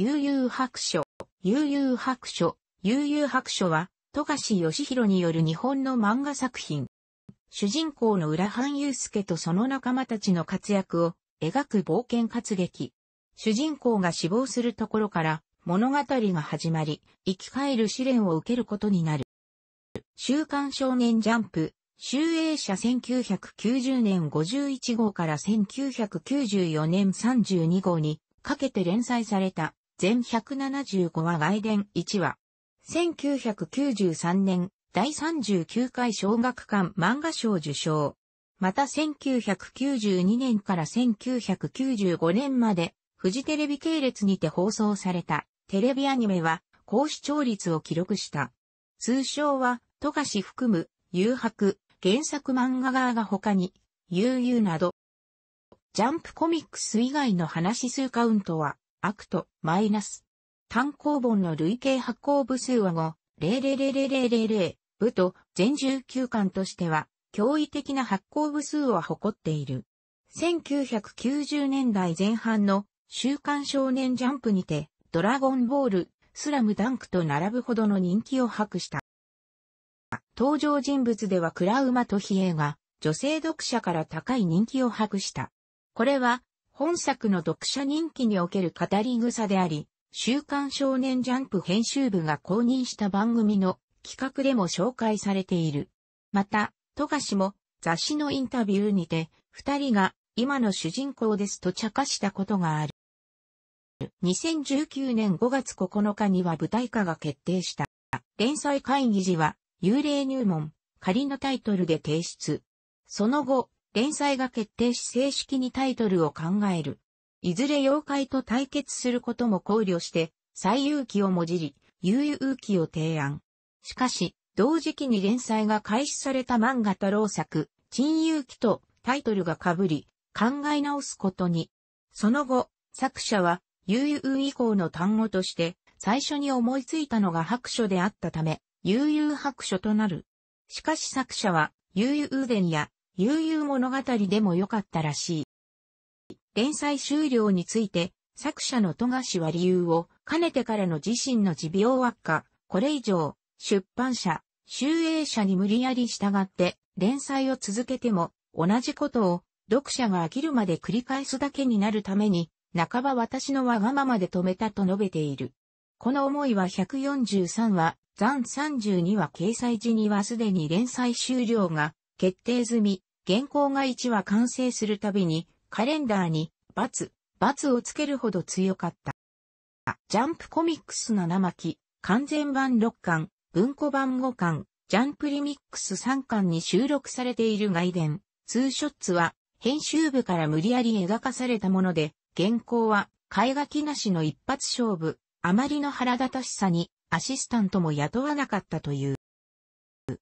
悠々白書、悠々白書、悠々白書は、富樫義弘による日本の漫画作品。主人公の浦半祐介とその仲間たちの活躍を描く冒険活劇。主人公が死亡するところから物語が始まり、生き返る試練を受けることになる。週刊少年ジャンプ、集英社1990年51号から1994年32号にかけて連載された全175話外伝1話。1993年、第39回小学館漫画賞受賞。また1992年から1995年まで、フジテレビ系列にて放送されたテレビアニメは高視聴率を記録した。通称は、富樫含む、誘白、原作漫画側が他に、悠々など、ジャンプコミックス以外の話数カウントは、アクト、マイナス。単行本の累計発行部数は5、0000000部と全19巻としては驚異的な発行部数を誇っている。1990年代前半の週刊少年ジャンプにてドラゴンボール、スラムダンクと並ぶほどの人気を博した。登場人物ではクラウマとヒエが女性読者から高い人気を博した。これは本作の読者人気における語り草であり、週刊少年ジャンプ編集部が公認した番組の企画でも紹介されている。また、富樫も雑誌のインタビューにて、二人が今の主人公ですと茶化したことがある。2019年5月9日には舞台化が決定した。連載会議時は、幽霊入門、仮のタイトルで提出。その後、連載が決定し正式にタイトルを考える。いずれ妖怪と対決することも考慮して、最有機をもじり、悠々期を提案。しかし、同時期に連載が開始された漫画太郎作、陳遊記とタイトルが被り、考え直すことに。その後、作者は、悠々以降の単語として、最初に思いついたのが白書であったため、悠々白書となる。しかし作者は、悠々伝や、悠々物語でも良かったらしい。連載終了について、作者の富樫は理由を、かねてからの自身の持病悪化、これ以上、出版社、集英社に無理やり従って、連載を続けても、同じことを、読者が飽きるまで繰り返すだけになるために、半ば私のわがままで止めたと述べている。この思いは143話、残32話掲載時にはすでに連載終了が決定済み、原稿が1話完成するたびに、カレンダーに、×、×をつけるほど強かった。ジャンプコミックス7巻、完全版6巻、文庫版5巻、ジャンプリミックス3巻に収録されている外伝、ツーショッツは、編集部から無理やり描かされたもので、原稿は、絵書きなしの一発勝負、あまりの腹立たしさに、アシスタントも雇わなかったという。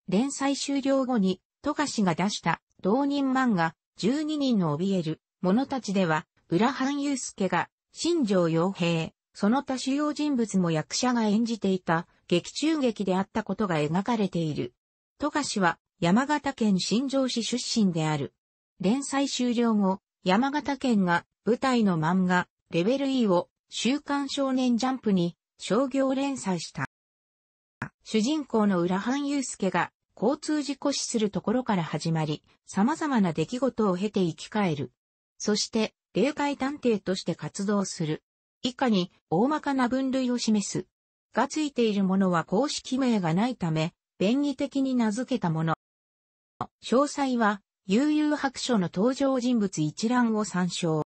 連載終了後に、富樫が出した同人漫画、12人の怯える、者たちでは、浦半祐介が、新庄洋平、その他主要人物も役者が演じていた、劇中劇であったことが描かれている。富樫は、山形県新庄市出身である。連載終了後、山形県が、舞台の漫画、レベル E を、週刊少年ジャンプに、商業連載した。主人公の浦半祐介が、交通事故死するところから始まり、様々な出来事を経て生き返る。そして、霊界探偵として活動する。以下に、大まかな分類を示す。がついているものは公式名がないため、便宜的に名付けたもの。詳細は、悠々白書の登場人物一覧を参照。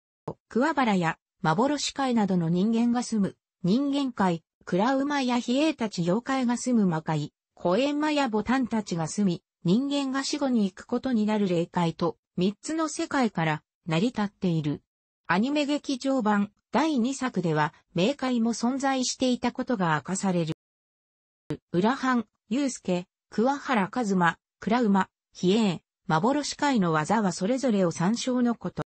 桑原や幻界などの人間が住む、人間界、クラウマや比叡たち妖怪が住む魔界、コエンマやボタンたちが住み、人間が死後に行くことになる霊界と、三つの世界から成り立っている。アニメ劇場版第二作では、冥界も存在していたことが明かされる。裏半、ゆうすけ、桑原和馬、倉馬、比叡、幻界の技はそれぞれを参照のこと。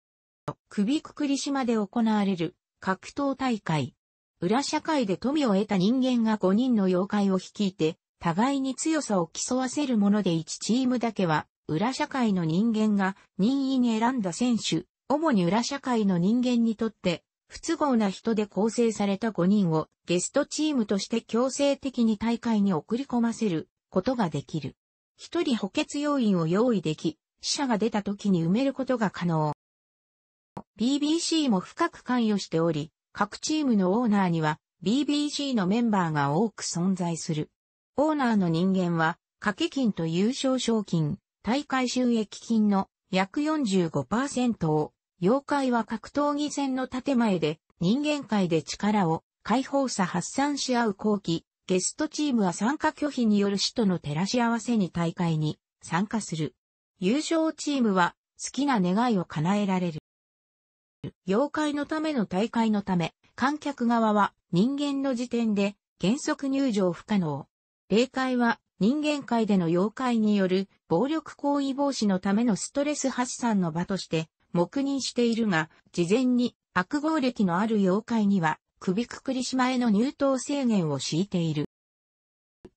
首くくり島で行われる格闘大会。裏社会で富を得た人間が5人の妖怪を率いて、互いに強さを競わせるもので1チームだけは、裏社会の人間が任意に選んだ選手、主に裏社会の人間にとって、不都合な人で構成された5人をゲストチームとして強制的に大会に送り込ませることができる。1人補欠要員を用意でき、死者が出た時に埋めることが可能。BBC も深く関与しており、各チームのオーナーには BBC のメンバーが多く存在する。オーナーの人間は、掛け金と優勝賞金、大会収益金の約45%を、妖怪は格闘技戦の建前で、人間界で力を解放さ発散し合う後期、ゲストチームは参加拒否による死との照らし合わせに大会に参加する。優勝チームは好きな願いを叶えられる。妖怪のための大会のため、観客側は人間の時点で原則入場不可能。霊界は人間界での妖怪による暴力行為防止のためのストレス発散の場として黙認しているが、事前に悪号歴のある妖怪には首くくり島への入党制限を敷いている。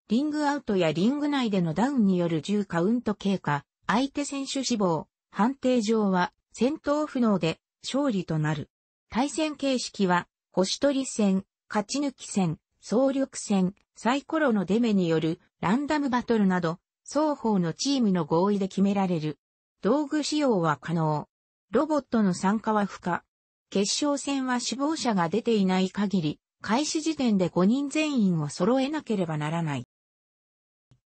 リングアウトやリング内でのダウンによる10カウント経過、相手選手死亡、判定上は戦闘不能で勝利となる。対戦形式は、星取り戦、勝ち抜き戦、総力戦、サイコロのデメによるランダムバトルなど、双方のチームの合意で決められる。道具使用は可能。ロボットの参加は不可。決勝戦は死亡者が出ていない限り、開始時点で5人全員を揃えなければならない。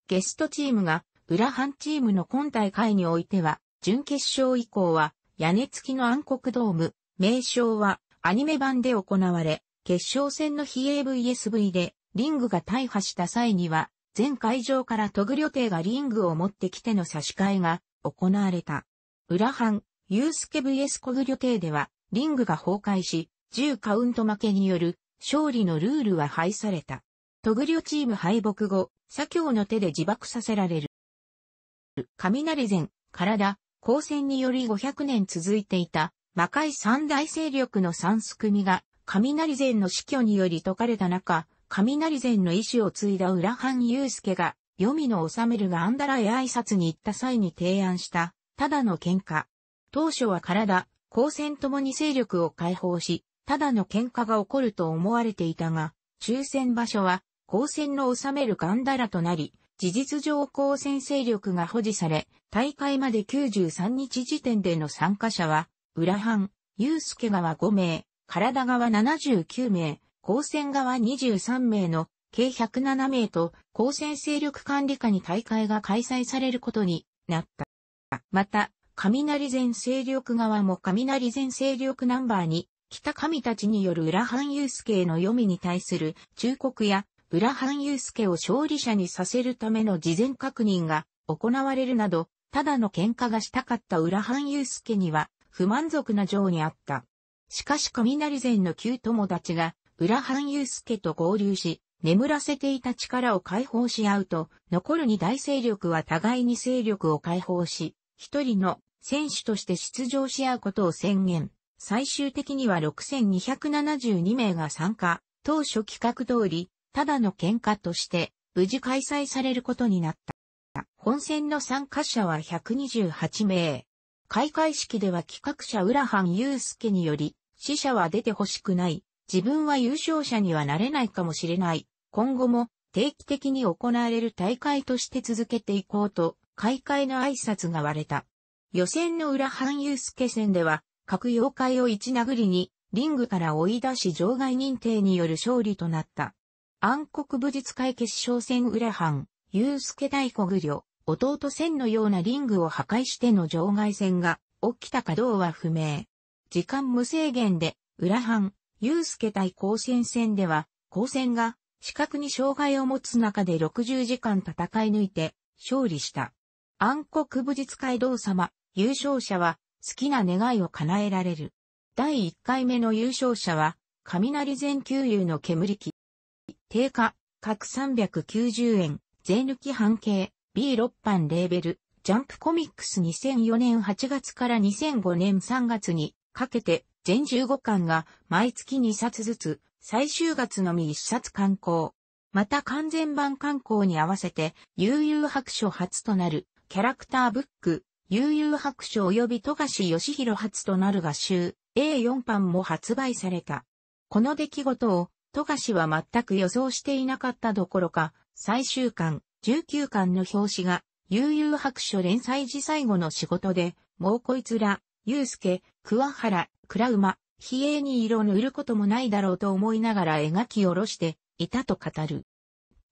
ゲストチームが裏半チームの今大会においては、準決勝以降は屋根付きの暗黒ドーム、名称はアニメ版で行われ、決勝戦の比 AVSV でリングが大破した際には、全会場からトグ旅程がリングを持ってきての差し替えが行われた。裏半、ユースケ VS コグ旅程では、リングが崩壊し、10カウント負けによる勝利のルールは廃された。トグ旅チーム敗北後、左京の手で自爆させられる。雷前、体、光線により500年続いていた魔界三大勢力の三すくみが雷前の死去により解かれた中、雷前の意志を継いだ浦藩祐介が、黄泉の治めるがあんだらへ挨拶に行った際に提案した、ただの喧嘩。当初は体、光線ともに勢力を解放し、ただの喧嘩が起こると思われていたが、抽選場所は、光線の治めるガンダラとなり、事実上光線勢力が保持され、大会まで93日時点での参加者は、浦藩、祐介側5名、体側79名、高専側23名の計107名と高専勢力管理下に大会が開催されることになった。また、雷前勢力側も雷前勢力ナンバーに、北神たちによる裏半遊介への読みに対する忠告や、裏半遊介を勝利者にさせるための事前確認が行われるなど、ただの喧嘩がしたかった裏半遊介には、不満足な情にあった。しかし雷前の旧友達が、浦半祐介と合流し、眠らせていた力を解放し合うと、残る二大勢力は互いに勢力を解放し、一人の選手として出場し合うことを宣言。最終的には6272名が参加。当初企画通り、ただの喧嘩として、無事開催されることになった。本戦の参加者は128名。開会式では企画者浦半祐介により、死者は出てほしくない。自分は優勝者にはなれないかもしれない。今後も定期的に行われる大会として続けていこうと、開会の挨拶が割れた。予選の裏半ユースケ戦では、各妖怪を一殴りに、リングから追い出し場外認定による勝利となった。暗黒武術会決勝戦裏半、ユースケ大小愚弟戦のようなリングを破壊しての場外戦が起きたかどうは不明。時間無制限で、裏半、祐介対高専戦では、高専が視覚に障害を持つ中で60時間戦い抜いて勝利した。暗黒武術街道様、優勝者は好きな願いを叶えられる。第1回目の優勝者は、雷全給油の煙機。定価、各390円、税抜き半径、B6 班レーベル、ジャンプコミックス2004年8月から2005年3月にかけて全15巻が毎月2冊ずつ、最終月のみ1冊刊行。また完全版刊行に合わせて、悠々白書初となる、キャラクターブック、悠々白書及び富樫義弘初となる画集、A4 版も発売された。この出来事を、富樫は全く予想していなかったどころか、最終巻、19巻の表紙が、悠々白書連載時最後の仕事で、もうこいつら、ゆうすけ、桑原、倉馬、比叡に色塗ることもないだろうと思いながら描き下ろしていたと語る。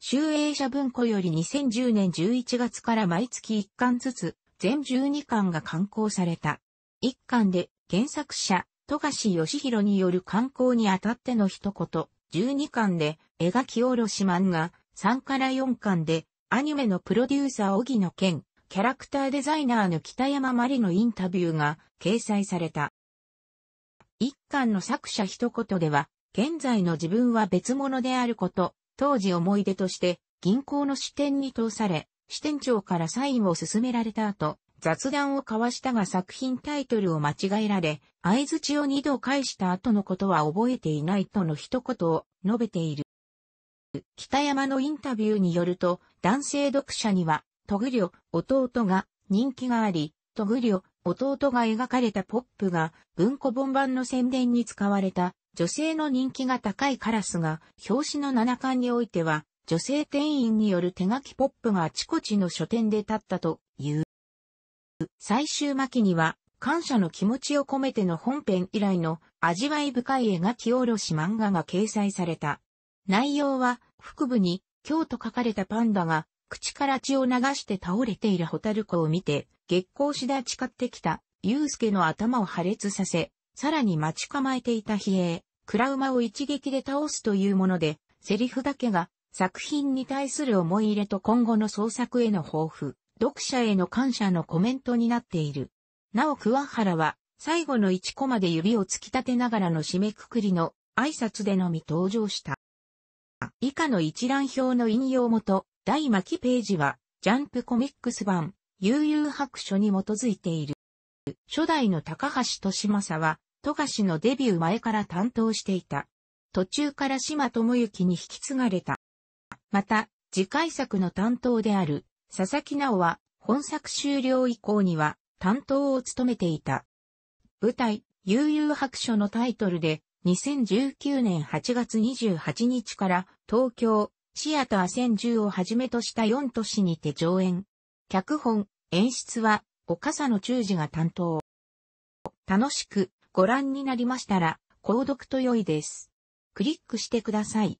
集英社文庫より2010年11月から毎月1巻ずつ、全12巻が刊行された。1巻で原作者、富樫義弘による刊行にあたっての一言、12巻で描き下ろし漫画、3から4巻でアニメのプロデューサー荻野健、キャラクターデザイナーの北山まりのインタビューが掲載された。一巻の作者一言では、現在の自分は別物であること、当時思い出として銀行の支店に通され、支店長からサインを勧められた後、雑談を交わしたが作品タイトルを間違えられ、相槌を二度返した後のことは覚えていないとの一言を述べている。北山のインタビューによると、男性読者にはトグリョ、弟が人気があり、トグリョ、弟が描かれたポップが文庫本版の宣伝に使われた女性の人気が高いカラスが表紙の七巻においては女性店員による手書きポップがあちこちの書店で立ったという。最終巻には感謝の気持ちを込めての本編以来の味わい深い描き下ろし漫画が掲載された。内容は腹部に今日と書かれたパンダが口から血を流して倒れているホタルコを見て、月光しだ誓ってきた、ユースケの頭を破裂させ、さらに待ち構えていた比叡、ウマを一撃で倒すというもので、セリフだけが作品に対する思い入れと今後の創作への抱負、読者への感謝のコメントになっている。なお桑原は、最後の一コマで指を突き立てながらの締めくくりの挨拶でのみ登場した。以下の一覧表の引用元、大巻ページは、ジャンプコミックス版、悠々白書に基づいている。初代の高橋俊正は、富樫のデビュー前から担当していた。途中から島智之に引き継がれた。また、次回作の担当である、佐々木直は、本作終了以降には、担当を務めていた。舞台、悠々白書のタイトルで、2019年8月28日から東京、シアター1010をはじめとした4都市にて上演。脚本、演出は、岡佐の中司が担当。楽しくご覧になりましたら、購読と良いです。クリックしてください。